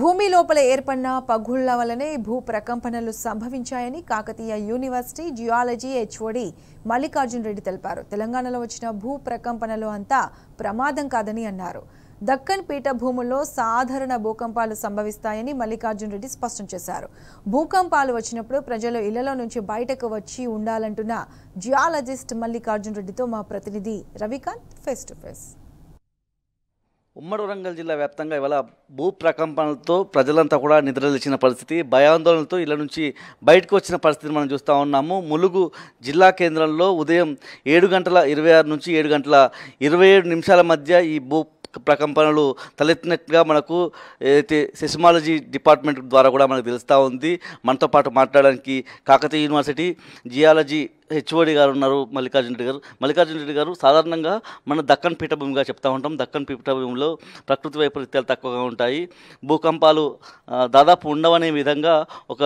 భూమి లోపల ఏర్పడిన పగుళ్ల వలనే భూ ప్రకంపనలు సంభవించాయని Kakatiya university geology HOD Mallikarjun Reddy తెలిపారు తెలంగాణలో వచ్చిన భూ ప్రకంపనలు అంతా ప్రమాదం కాదని అన్నారు దక్కన్ పీఠభూముల్లో సాధారణ భూకంపాలు సంభవిస్తాయని మల్లికార్జున్ రెడ్డి స్పష్టం చేశారు భూకంపాలు వచ్చినప్పుడు ప్రజలు ఇళ్లలో నుంచి బయటకు వచ్చి ఉండాలంటున్న జియాలజిస్ట్ మల్లికార్జున్ రెడ్డితో మా ప్రతినిధి రవికాంత్ ఫేస్ టు ఫేస్ ఉమ్మడి వరంగల్ జిల్లా వ్యాప్తంగా ఇవాళ భూ ప్రకంపనలతో ప్రజలంతా కూడా నిద్రలేచిన పరిస్థితి భయాందోళనలతో ఇళ్ళ నుంచి బయటకు వచ్చిన పరిస్థితిని మనం చూస్తూ ఉన్నాము ములుగు జిల్లా కేంద్రంలో ఉదయం ఏడు గంటల ఇరవై ఆరు నుంచి ఏడు గంటల ఇరవై ఏడు నిమిషాల మధ్య ఈ భూ ప్రకంపనలు తలెత్తినట్టుగా మనకు ఏదైతే సెస్మాలజీ డిపార్ట్మెంట్ ద్వారా కూడా మనకు తెలుస్తూ ఉంది మనతో పాటు మాట్లాడడానికి కాకతీయ యూనివర్సిటీ జియాలజీ హెచ్ఓడి గారు ఉన్నారు మల్లికార్జున రెడ్డి గారు మల్లికార్జున రెడ్డి గారు సాధారణంగా మన దక్కన్ పీఠభూమిగా చెప్తా ఉంటాం దక్కన్ పీఠభూమిలో ప్రకృతి వైపరీత్యాలు తక్కువగా ఉంటాయి భూకంపాలు దాదాపు ఉండవనే విధంగా ఒక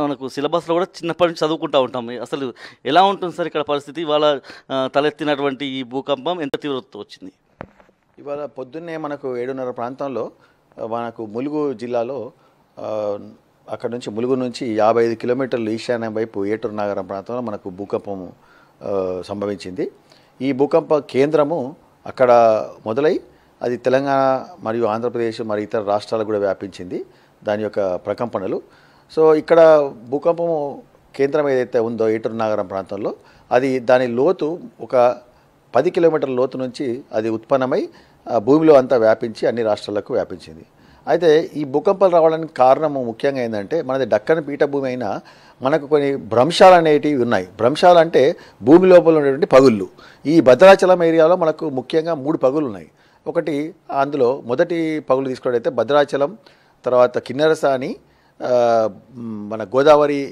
మనకు సిలబస్లో కూడా చిన్నప్పటి నుంచి చదువుకుంటూ ఉంటాం అసలు ఎలా ఉంటుంది సార్ ఇక్కడ పరిస్థితి వాళ్ళ తలెత్తినటువంటి ఈ భూకంపం ఎంత తీవ్రత వచ్చింది ఇవాళ పొద్దున్నే మనకు ఏడున్నర ప్రాంతంలో మనకు ములుగు జిల్లాలో అక్కడ నుంచి ములుగు నుంచి యాభై ఐదు కిలోమీటర్లు ఈశాన్యం వైపు ఏటూరు నగరం ప్రాంతంలో మనకు భూకంపం సంభవించింది ఈ భూకంప కేంద్రము అక్కడ మొదలై అది తెలంగాణ మరియు ఆంధ్రప్రదేశ్ మరియు ఇతర రాష్ట్రాలకు కూడా వ్యాపించింది దాని యొక్క ప్రకంపనలు సో ఇక్కడ భూకంపము కేంద్రం ఏదైతే ఉందో ఏటూరు నగరం ప్రాంతంలో అది దాని లోతు ఒక పది కిలోమీటర్ల లోతు నుంచి అది ఉత్పన్నమై భూమిలో అంతా వ్యాపించి అన్ని రాష్ట్రాలకు వ్యాపించింది అయితే ఈ భూకంపాలు రావడానికి కారణం ముఖ్యంగా ఏంటంటే మనది డక్కన పీఠభూమి అయినా మనకు కొన్ని భ్రంశాలు అనేటివి ఉన్నాయి భ్రంశాలు అంటే భూమి లోపల ఉండేటువంటి పగుళ్ళు ఈ భద్రాచలం ఏరియాలో మనకు ముఖ్యంగా మూడు పగులు ఉన్నాయి ఒకటి అందులో మొదటి పగులు తీసుకున్నట్టయితే భద్రాచలం తర్వాత కిన్నెరసాని మన గోదావరి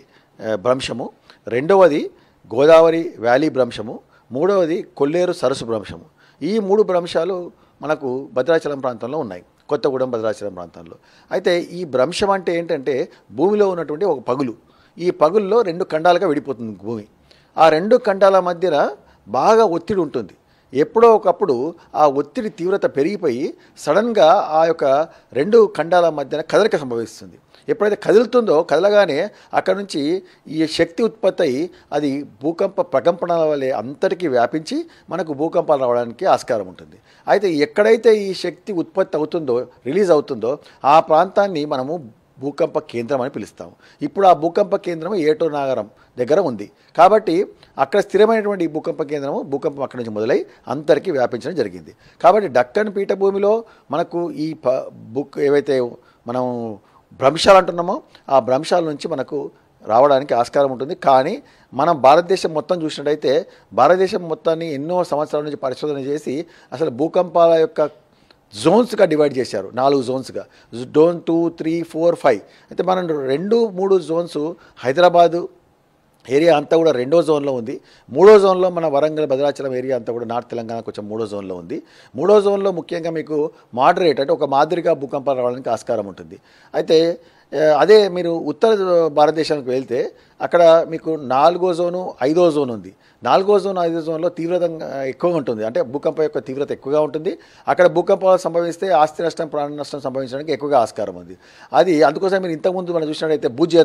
భ్రంశము రెండవది గోదావరి వ్యాలీ భ్రంశము మూడవది కొల్లేరు సరస్సు భ్రంశము ఈ మూడు భ్రంశాలు మనకు భద్రాచలం ప్రాంతంలో ఉన్నాయి కొత్తగూడెం భద్రాచలం ప్రాంతంలో అయితే ఈ భ్రంశం అంటే ఏంటంటే భూమిలో ఉన్నటువంటి ఒక పగులు ఈ పగుల్లో రెండు ఖండాలుగా విడిపోతుంది భూమి ఆ రెండు ఖండాల మధ్యన బాగా ఒత్తిడి ఉంటుంది ఎప్పుడో ఒకప్పుడు ఆ ఒత్తిడి తీవ్రత పెరిగిపోయి సడన్గా ఆ యొక్క రెండు ఖండాల మధ్యన కదలిక సంభవిస్తుంది ఎప్పుడైతే కదులుతుందో కదలగానే అక్కడ నుంచి ఈ శక్తి ఉత్పత్తి అయి అది భూకంప ప్రకంపనల వలె అంతటికీ వ్యాపించి మనకు భూకంపాలు రావడానికి ఆస్కారం ఉంటుంది అయితే ఎక్కడైతే ఈ శక్తి ఉత్పత్తి అవుతుందో రిలీజ్ అవుతుందో ఆ ప్రాంతాన్ని మనము భూకంప కేంద్రం అని పిలుస్తాము ఇప్పుడు ఆ భూకంప కేంద్రం ఏటో నాగరం దగ్గర ఉంది కాబట్టి అక్కడ స్థిరమైనటువంటి భూకంప కేంద్రము భూకంపం అక్కడి నుంచి మొదలై అంతరికి వ్యాపించడం జరిగింది కాబట్టి డక్కన్ పీఠభూమిలో మనకు ఈ బుక్ ఏవైతే మనం భ్రంశాలు అంటున్నామో ఆ భ్రంశాల నుంచి మనకు రావడానికి ఆస్కారం ఉంటుంది కానీ మనం భారతదేశం మొత్తం చూసినట్టయితే భారతదేశం మొత్తాన్ని ఎన్నో సంవత్సరాల నుంచి పరిశోధన చేసి అసలు భూకంపాల యొక్క జోన్స్గా డివైడ్ చేశారు నాలుగు జోన్స్గా zone two three four five అయితే మనం రెండు మూడు జోన్స్ హైదరాబాదు ఏరియా అంతా కూడా రెండో జోన్లో ఉంది మూడో జోన్లో మన వరంగల్ భద్రాచలం ఏరియా అంతా కూడా నార్త్ తెలంగాణ కొంచెం మూడో జోన్లో ఉంది మూడో జోన్లో ముఖ్యంగా మీకు మాడరేట్ అంటే ఒక మాదిరిగా భూకంపాలు రావడానికి ఆస్కారం ఉంటుంది అయితే అదే మీరు ఉత్తర భారతదేశానికి వెళ్తే అక్కడ మీకు నాలుగో జోను ఐదో జోన్ ఉంది నాలుగో జోన్ ఐదో జోన్లో తీవ్రతంగా ఎక్కువగా ఉంటుంది అంటే భూకంపం యొక్క తీవ్రత ఎక్కువగా ఉంటుంది అక్కడ భూకంపాలు సంభవిస్తే ఆస్తి నష్టం ప్రాణ నష్టం సంభవించడానికి ఎక్కువగా ఆస్కారం ఉంది అది అందుకోసం మీరు ఇంతకుముందు మనం చూసినట్టయితే భుజ్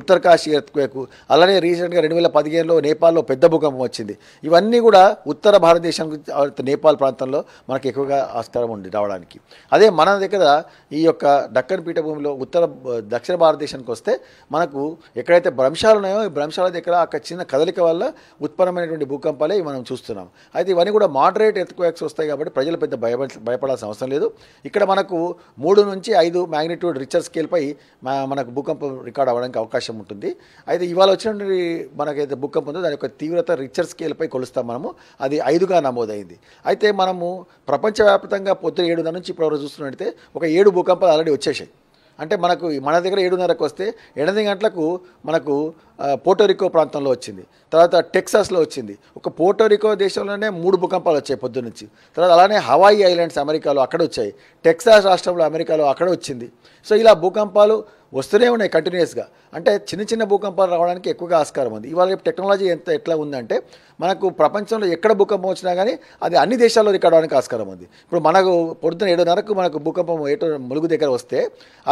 ఉత్తర కాశీ ఎత్తుకోకు అలానే రీసెంట్గా రెండు వేల పదిహేనులో నేపాల్లో పెద్ద భూకంపం వచ్చింది ఇవన్నీ కూడా ఉత్తర భారతదేశం నేపాల్ ప్రాంతంలో మనకు ఎక్కువగా ఆస్కారం ఉంది రావడానికి అదే మన దగ్గర ఈ యొక్క దక్కన్ పీఠభూమిలో ఉత్తర దక్షిణ భారతదేశానికి వస్తే మనకు ఎక్కడైతే ఉన్నాయో ఈ భ్రంశాల దగ్గర అక్కడ చిన్న కదలిక వల్ల ఉత్పన్నమైనటువంటి భూకంపాలే మనం చూస్తున్నాం అయితే ఇవన్నీ కూడా మాడరేట్ వ్యాక్స్ వస్తాయి కాబట్టి ప్రజలు పెద్ద భయ భయపడాల్సిన అవసరం లేదు ఇక్కడ మనకు మూడు నుంచి ఐదు మ్యాగ్నిట్యూడ్ రిచర్ స్కేల్పై మనకు భూకంపం రికార్డ్ అవ్వడానికి అవకాశం ఉంటుంది అయితే ఇవాళ వచ్చిన మనకైతే భూకంపం ఉందో దాని యొక్క తీవ్రత రిచర్ స్కేల్పై కొలుస్తాం మనము అది ఐదుగా నమోదైంది అయితే మనము ప్రపంచవ్యాప్తంగా పొద్దున ఏడున్నర నుంచి ఇప్పుడు చూస్తున్నట్టయితే ఒక ఏడు భూకంపాలు ఆల్రెడీ వచ్చేసాయి అంటే మనకు మన దగ్గర ఏడున్నరకు వస్తే ఎనిమిది గంటలకు మనకు పోటోరికో ప్రాంతంలో వచ్చింది తర్వాత టెక్సాస్లో వచ్చింది ఒక పోటోరికో దేశంలోనే మూడు భూకంపాలు వచ్చాయి పొద్దున్నీ తర్వాత అలానే హవాయి ఐలాండ్స్ అమెరికాలో అక్కడ వచ్చాయి టెక్సాస్ రాష్ట్రంలో అమెరికాలో అక్కడ వచ్చింది సో ఇలా భూకంపాలు వస్తూనే ఉన్నాయి కంటిన్యూస్గా అంటే చిన్న చిన్న భూకంపాలు రావడానికి ఎక్కువగా ఆస్కారం ఉంది ఇవాళ రేపు టెక్నాలజీ ఎంత ఎట్లా ఉందంటే మనకు ప్రపంచంలో ఎక్కడ భూకంపం వచ్చినా కానీ అది అన్ని దేశాల్లో రికార్డ్ అవడానికి ఆస్కారం ఉంది ఇప్పుడు మనకు పొద్దున ఏడున్నరకు మనకు భూకంపం ఏటో ములుగు దగ్గర వస్తే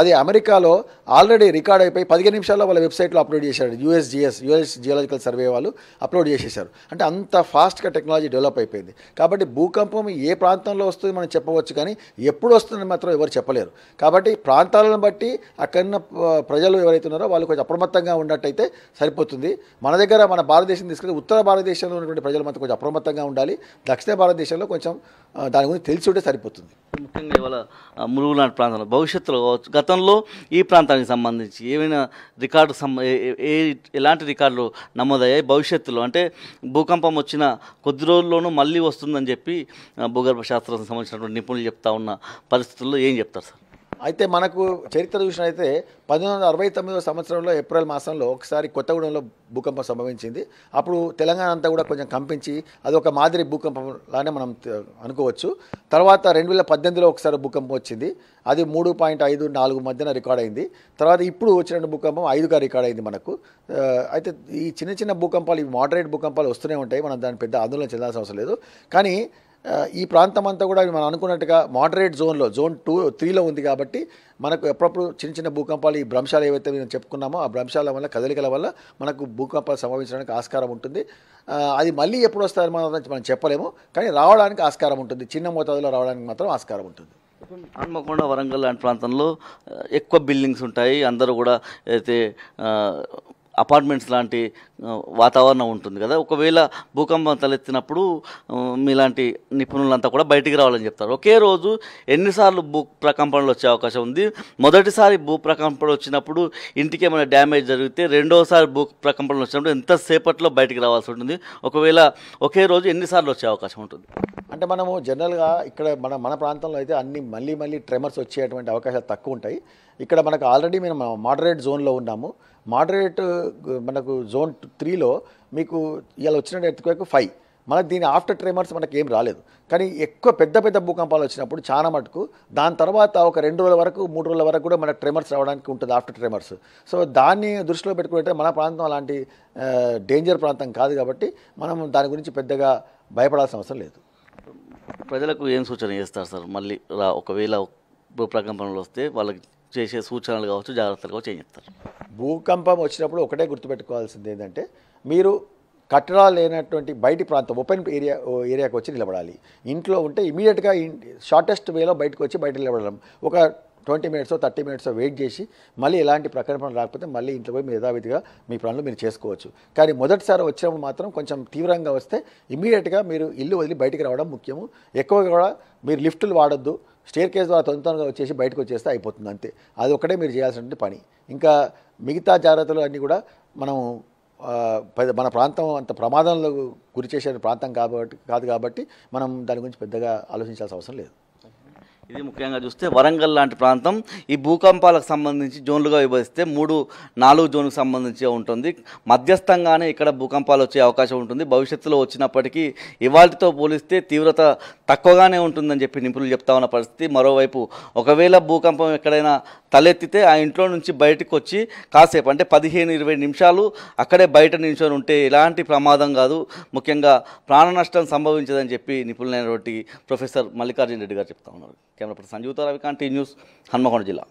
అది అమెరికాలో ఆల్రెడీ రికార్డ్ అయిపోయి పదిహేను నిమిషాల్లో వాళ్ళ వెబ్సైట్లో అప్లోడ్ చేశారు యూఎస్జిఎస్ యూఎస్ జియోలాజికల్ సర్వే వాళ్ళు అప్లోడ్ చేసేసారు అంటే అంత ఫాస్ట్గా టెక్నాలజీ డెవలప్ అయిపోయింది కాబట్టి భూకంపం ఏ ప్రాంతంలో వస్తుంది మనం చెప్పవచ్చు కానీ ఎప్పుడు వస్తుందని మాత్రం ఎవరు చెప్పలేరు కాబట్టి ప్రాంతాలను బట్టి అక్కడ ప్రజలు ఎవరైతే ఉన్నారో వాళ్ళు కొంచెం అప్రమత్తంగా ఉన్నట్టయితే సరిపోతుంది మన దగ్గర మన భారతదేశం తీసుకెళ్ళి ఉత్తర భారతదేశంలో ఉన్నటువంటి ప్రజలు మనకు కొంచెం అప్రమత్తంగా ఉండాలి దక్షిణ భారతదేశంలో కొంచెం దాని గురించి తెలిసి ఉంటే సరిపోతుంది ముఖ్యంగా ఇవాళ ములుగు ప్రాంతంలో భవిష్యత్తులో గతంలో ఈ ప్రాంతానికి సంబంధించి ఏమైనా రికార్డు ఏ ఎలాంటి రికార్డులు నమోదయ్యాయి భవిష్యత్తులో అంటే భూకంపం వచ్చిన కొద్ది రోజుల్లోనూ మళ్ళీ వస్తుందని చెప్పి భూగర్భ శాస్త్రం సంబంధించినటువంటి నిపుణులు చెప్తా ఉన్న పరిస్థితుల్లో ఏం చెప్తారు సార్ అయితే మనకు చరిత్ర చూసినైతే పంతొమ్మిది వందల అరవై తొమ్మిదో సంవత్సరంలో ఏప్రిల్ మాసంలో ఒకసారి కొత్తగూడెంలో భూకంపం సంభవించింది అప్పుడు తెలంగాణ అంతా కూడా కొంచెం కంపించి అది ఒక మాదిరి భూకంపం లానే మనం అనుకోవచ్చు తర్వాత రెండు వేల పద్దెనిమిదిలో ఒకసారి భూకంపం వచ్చింది అది మూడు పాయింట్ ఐదు నాలుగు మధ్యన రికార్డ్ అయింది తర్వాత ఇప్పుడు వచ్చిన భూకంపం ఐదుగా రికార్డ్ అయింది మనకు అయితే ఈ చిన్న చిన్న భూకంపాలు ఈ మోడరేట్ భూకంపాలు వస్తూనే ఉంటాయి మనం దాని పెద్ద ఆందోళన చెందాల్సిన అవసరం లేదు కానీ ఈ ప్రాంతం అంతా కూడా మనం అనుకున్నట్టుగా మోడరేట్ జోన్లో జోన్ టూ త్రీలో ఉంది కాబట్టి మనకు ఎప్పుడప్పుడు చిన్న చిన్న భూకంపాలు ఈ భ్రంశాలు ఏవైతే మేము చెప్పుకున్నామో ఆ భ్రంశాల వల్ల కదలికల వల్ల మనకు భూకంపాలు సంభవించడానికి ఆస్కారం ఉంటుంది అది మళ్ళీ ఎప్పుడు వస్తారు మనం మనం చెప్పలేము కానీ రావడానికి ఆస్కారం ఉంటుంది చిన్న మోతాదులో రావడానికి మాత్రం ఆస్కారం ఉంటుంది హన్మకొండ వరంగల్ లాంటి ప్రాంతంలో ఎక్కువ బిల్డింగ్స్ ఉంటాయి అందరూ కూడా అయితే అపార్ట్మెంట్స్ లాంటి వాతావరణం ఉంటుంది కదా ఒకవేళ భూకంపం తలెత్తినప్పుడు మీలాంటి నిపుణులంతా కూడా బయటికి రావాలని చెప్తారు ఒకే రోజు ఎన్నిసార్లు భూ ప్రకంపనలు వచ్చే అవకాశం ఉంది మొదటిసారి భూ ప్రకంపనలు వచ్చినప్పుడు ఇంటికి ఏమైనా డ్యామేజ్ జరిగితే రెండోసారి భూ ప్రకంపనలు వచ్చినప్పుడు ఎంతసేపట్లో బయటికి రావాల్సి ఉంటుంది ఒకవేళ ఒకే రోజు ఎన్నిసార్లు వచ్చే అవకాశం ఉంటుంది అంటే మనము జనరల్గా ఇక్కడ మన మన ప్రాంతంలో అయితే అన్ని మళ్ళీ మళ్ళీ ట్రెమర్స్ వచ్చేటువంటి అవకాశాలు తక్కువ ఉంటాయి ఇక్కడ మనకు ఆల్రెడీ మేము మోడరేట్ జోన్లో ఉన్నాము మోడరేట్ మనకు జోన్ త్రీలో మీకు ఇలా వచ్చిన ఎత్తుకోకు ఫైవ్ మనకు దీని ఆఫ్టర్ ట్రేమర్స్ మనకి ఏం రాలేదు కానీ ఎక్కువ పెద్ద పెద్ద భూకంపాలు వచ్చినప్పుడు చాలా మటుకు దాని తర్వాత ఒక రెండు రోజుల వరకు మూడు రోజుల వరకు కూడా మనకు ట్రేమర్స్ రావడానికి ఉంటుంది ఆఫ్టర్ ట్రేమర్స్ సో దాన్ని దృష్టిలో పెట్టుకుంటే మన ప్రాంతం అలాంటి డేంజర్ ప్రాంతం కాదు కాబట్టి మనం దాని గురించి పెద్దగా భయపడాల్సిన అవసరం లేదు ప్రజలకు ఏం సూచన చేస్తారు సార్ మళ్ళీ రా ఒకవేళ భూప్రకంపనలు వస్తే వాళ్ళకి చేసే సూచనలు కావచ్చు జాగ్రత్తలు కావచ్చు ఏం చెప్తారు భూకంపం వచ్చినప్పుడు ఒకటే గుర్తుపెట్టుకోవాల్సింది ఏంటంటే మీరు కట్టడాలు లేనటువంటి బయటి ప్రాంతం ఓపెన్ ఏరియా ఏరియాకి వచ్చి నిలబడాలి ఇంట్లో ఉంటే ఇమీడియట్గా షార్టెస్ట్ వేలో బయటకు వచ్చి బయట నిలబడడం ఒక twenty minutes thirty minutes wait చేసి మళ్ళీ ఎలాంటి ప్రకటన రాకపోతే మళ్ళీ ఇంట్లో పోయి మీరు యథావిధిగా మీ పనులు మీరు చేసుకోవచ్చు కానీ మొదటిసారి వచ్చినప్పుడు మాత్రం కొంచెం తీవ్రంగా వస్తే ఇమీడియట్గా మీరు ఇల్లు వదిలి బయటికి రావడం ముఖ్యము ఎక్కువగా కూడా మీరు లిఫ్టులు వాడొద్దు స్టేర్ కేస్ ద్వారా తొందర తొందరగా వచ్చేసి బయటకు వచ్చేస్తే అయిపోతుంది అంతే అది ఒక్కటే మీరు చేయాల్సినటువంటి పని ఇంకా మిగతా జాగ్రత్తలు అన్నీ కూడా మనం మన ప్రాంతం అంత ప్రమాదంలో గురి చేసే ప్రాంతం కాబట్టి కాదు కాబట్టి మనం దాని గురించి పెద్దగా ఆలోచించాల్సిన అవసరం లేదు ఇది ముఖ్యంగా చూస్తే వరంగల్ లాంటి ప్రాంతం ఈ భూకంపాలకు సంబంధించి జోన్లుగా విభజిస్తే మూడు నాలుగు జోన్కి సంబంధించి ఉంటుంది మధ్యస్థంగానే ఇక్కడ భూకంపాలు వచ్చే అవకాశం ఉంటుంది భవిష్యత్తులో వచ్చినప్పటికీ ఇవాటితో పోలిస్తే తీవ్రత తక్కువగానే ఉంటుందని చెప్పి నిపుణులు చెప్తా ఉన్న పరిస్థితి మరోవైపు ఒకవేళ భూకంపం ఎక్కడైనా తలెత్తితే ఆ ఇంట్లో నుంచి బయటకు వచ్చి కాసేపు అంటే పదిహేను ఇరవై నిమిషాలు అక్కడే బయట నిల్చొని ఉంటే ఎలాంటి ప్రమాదం కాదు ముఖ్యంగా ప్రాణ నష్టం సంభవించదని చెప్పి నిపుణులైనటువంటి ప్రొఫెసర్ మల్లికార్జున రెడ్డి గారు చెప్తా ఉన్నారు కెమెరా సంజీవత రవికాంత్ న్యూస్ హన్మకొండ జిల్లా